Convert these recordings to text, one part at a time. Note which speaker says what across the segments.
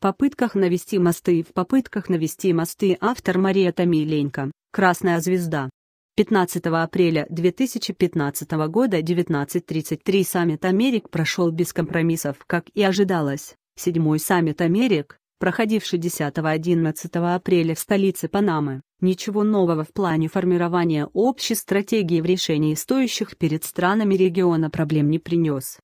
Speaker 1: В попытках навести мосты, в попытках навести мосты автор Мария Томиленко. Красная звезда. 15 апреля 2015 года 19.33 саммит Америк прошел без компромиссов, как и ожидалось. Седьмой саммит Америк, проходивший 10-11 апреля в столице Панамы, ничего нового в плане формирования общей стратегии в решении стоящих перед странами региона проблем не принес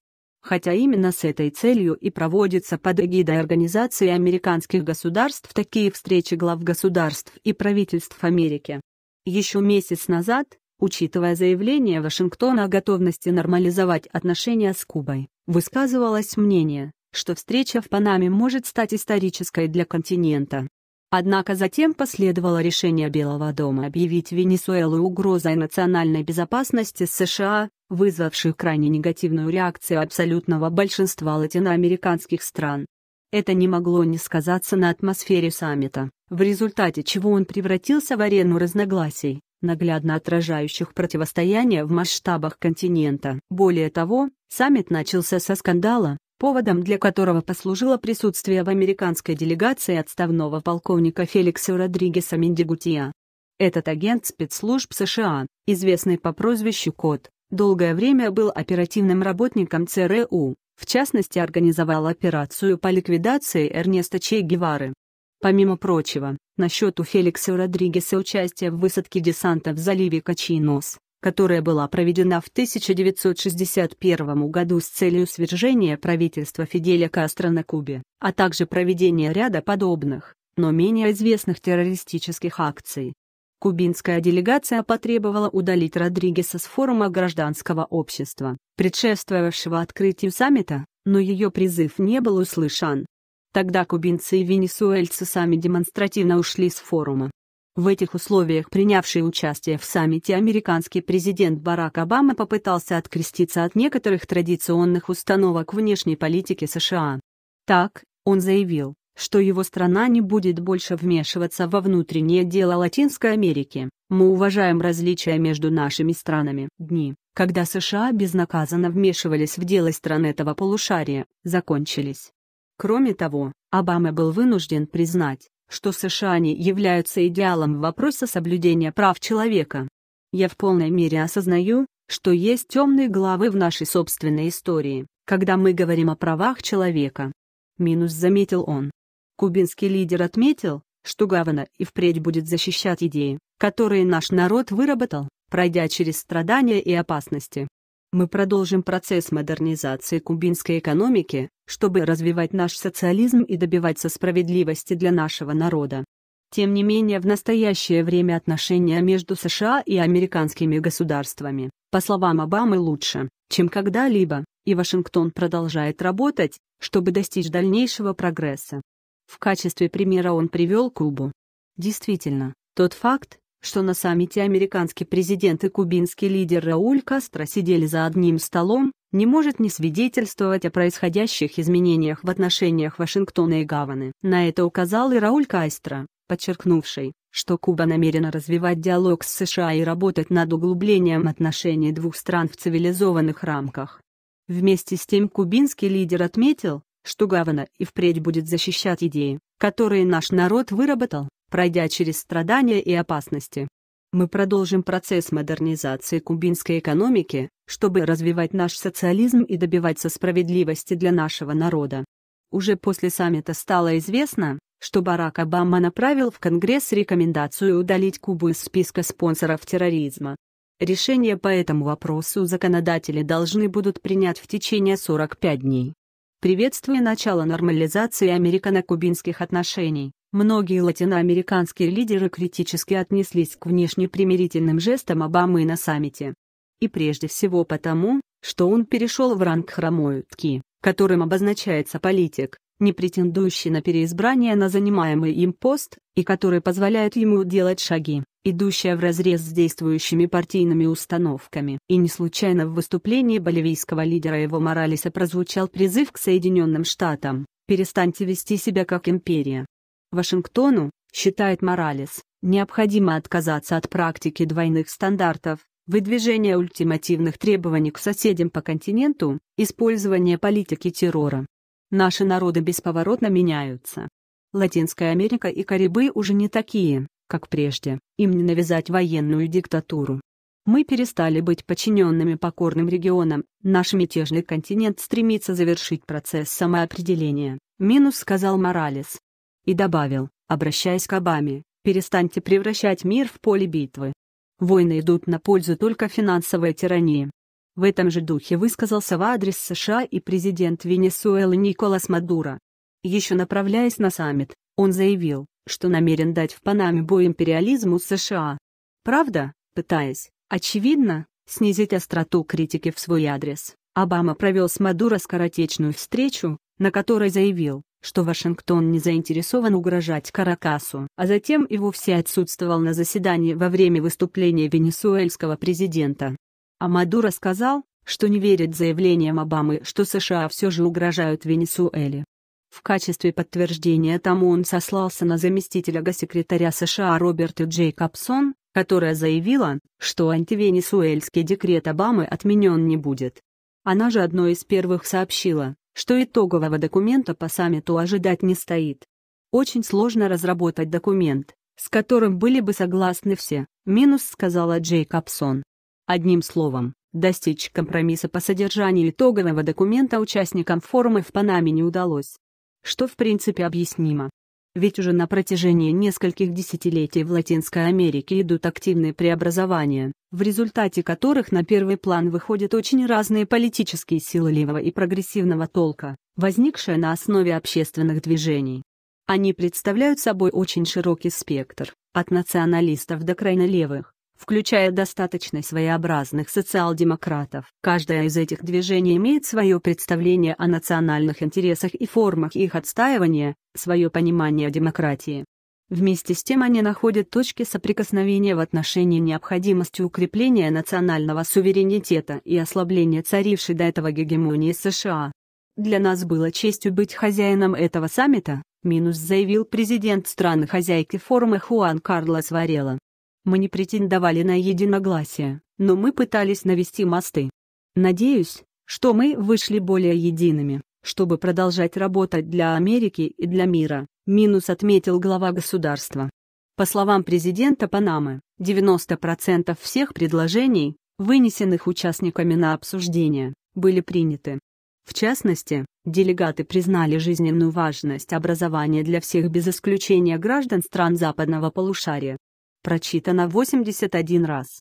Speaker 1: хотя именно с этой целью и проводятся под эгидой Организации американских государств такие встречи глав государств и правительств Америки. Еще месяц назад, учитывая заявление Вашингтона о готовности нормализовать отношения с Кубой, высказывалось мнение, что встреча в Панаме может стать исторической для континента. Однако затем последовало решение Белого дома объявить Венесуэлу угрозой национальной безопасности США, вызвавшей крайне негативную реакцию абсолютного большинства латиноамериканских стран. Это не могло не сказаться на атмосфере саммита, в результате чего он превратился в арену разногласий, наглядно отражающих противостояние в масштабах континента. Более того, саммит начался со скандала, поводом для которого послужило присутствие в американской делегации отставного полковника Феликса Родригеса Мендигутия. Этот агент спецслужб США, известный по прозвищу Кот, долгое время был оперативным работником ЦРУ, в частности организовал операцию по ликвидации Эрнеста Че Гевары. Помимо прочего, на счету Феликса Родригеса участие в высадке десанта в заливе Качинос, которая была проведена в 1961 году с целью свержения правительства Фиделя Кастро на Кубе, а также проведения ряда подобных, но менее известных террористических акций. Кубинская делегация потребовала удалить Родригеса с форума гражданского общества, предшествовавшего открытию саммита, но ее призыв не был услышан. Тогда кубинцы и венесуэльцы сами демонстративно ушли с форума, в этих условиях принявший участие в саммите американский президент Барак Обама попытался откреститься от некоторых традиционных установок внешней политики США. Так, он заявил, что его страна не будет больше вмешиваться во внутреннее дело Латинской Америки. Мы уважаем различия между нашими странами. Дни, когда США безнаказанно вмешивались в дело стран этого полушария, закончились. Кроме того, Обама был вынужден признать, что США не являются идеалом в вопросе соблюдения прав человека. Я в полной мере осознаю, что есть темные главы в нашей собственной истории, когда мы говорим о правах человека. Минус заметил он. Кубинский лидер отметил, что Гавана и впредь будет защищать идеи, которые наш народ выработал, пройдя через страдания и опасности. Мы продолжим процесс модернизации кубинской экономики, чтобы развивать наш социализм и добиваться справедливости для нашего народа. Тем не менее в настоящее время отношения между США и американскими государствами, по словам Обамы, лучше, чем когда-либо, и Вашингтон продолжает работать, чтобы достичь дальнейшего прогресса. В качестве примера он привел Кубу. Действительно, тот факт, что на саммите американский президент и кубинский лидер Рауль Кастро сидели за одним столом, не может не свидетельствовать о происходящих изменениях в отношениях Вашингтона и Гаваны. На это указал и Рауль Кастро, подчеркнувший, что Куба намерена развивать диалог с США и работать над углублением отношений двух стран в цивилизованных рамках. Вместе с тем кубинский лидер отметил, что Гавана и впредь будет защищать идеи, которые наш народ выработал, пройдя через страдания и опасности. Мы продолжим процесс модернизации кубинской экономики, чтобы развивать наш социализм и добиваться справедливости для нашего народа. Уже после саммита стало известно, что Барак Обама направил в Конгресс рекомендацию удалить Кубу из списка спонсоров терроризма. Решение по этому вопросу законодатели должны будут принять в течение 45 дней. Приветствуя начало нормализации американо-кубинских отношений, Многие латиноамериканские лидеры критически отнеслись к внешнепримирительным жестам Обамы на саммите. И прежде всего потому, что он перешел в ранг хромоютки, которым обозначается политик, не претендующий на переизбрание на занимаемый им пост, и который позволяет ему делать шаги, идущие вразрез с действующими партийными установками. И не случайно в выступлении боливийского лидера Эво Моралеса прозвучал призыв к Соединенным Штатам «Перестаньте вести себя как империя». Вашингтону, считает Моралес, необходимо отказаться от практики двойных стандартов, выдвижения ультимативных требований к соседям по континенту, использования политики террора. Наши народы бесповоротно меняются. Латинская Америка и Карибы уже не такие, как прежде, им не навязать военную диктатуру. Мы перестали быть подчиненными покорным регионам, наш мятежный континент стремится завершить процесс самоопределения, минус сказал Моралес и добавил, обращаясь к Обаме, «Перестаньте превращать мир в поле битвы. Войны идут на пользу только финансовой тирании». В этом же духе высказался в адрес США и президент Венесуэлы Николас Мадуро. Еще направляясь на саммит, он заявил, что намерен дать в Панаме бой империализму США. Правда, пытаясь, очевидно, снизить остроту критики в свой адрес, Обама провел с Мадуро скоротечную встречу, на которой заявил, что Вашингтон не заинтересован угрожать Каракасу, а затем и вовсе отсутствовал на заседании во время выступления венесуэльского президента. А Мадуро сказал, что не верит заявлениям Обамы, что США все же угрожают Венесуэле. В качестве подтверждения тому он сослался на заместителя госсекретаря США Роберта Джейкобсон, которая заявила, что антивенесуэльский декрет Обамы отменен не будет. Она же одной из первых сообщила, что итогового документа по саммиту ожидать не стоит. Очень сложно разработать документ, с которым были бы согласны все, минус сказала Джей Капсон. Одним словом, достичь компромисса по содержанию итогового документа участникам форума в Панаме не удалось. Что в принципе объяснимо, ведь уже на протяжении нескольких десятилетий в Латинской Америке идут активные преобразования, в результате которых на первый план выходят очень разные политические силы левого и прогрессивного толка, возникшие на основе общественных движений. Они представляют собой очень широкий спектр, от националистов до крайне левых, включая достаточно своеобразных социал-демократов. Каждое из этих движений имеет свое представление о национальных интересах и формах их отстаивания, свое понимание демократии. Вместе с тем они находят точки соприкосновения в отношении необходимости укрепления национального суверенитета и ослабления царившей до этого гегемонии США. Для нас было честью быть хозяином этого саммита, минус заявил президент страны-хозяйки форума Хуан Карлос Варела. Мы не претендовали на единогласие, но мы пытались навести мосты. Надеюсь, что мы вышли более едиными, чтобы продолжать работать для Америки и для мира, минус отметил глава государства. По словам президента Панамы, 90% всех предложений, вынесенных участниками на обсуждение, были приняты. В частности, делегаты признали жизненную важность образования для всех без исключения граждан стран западного полушария, прочитано 81 раз.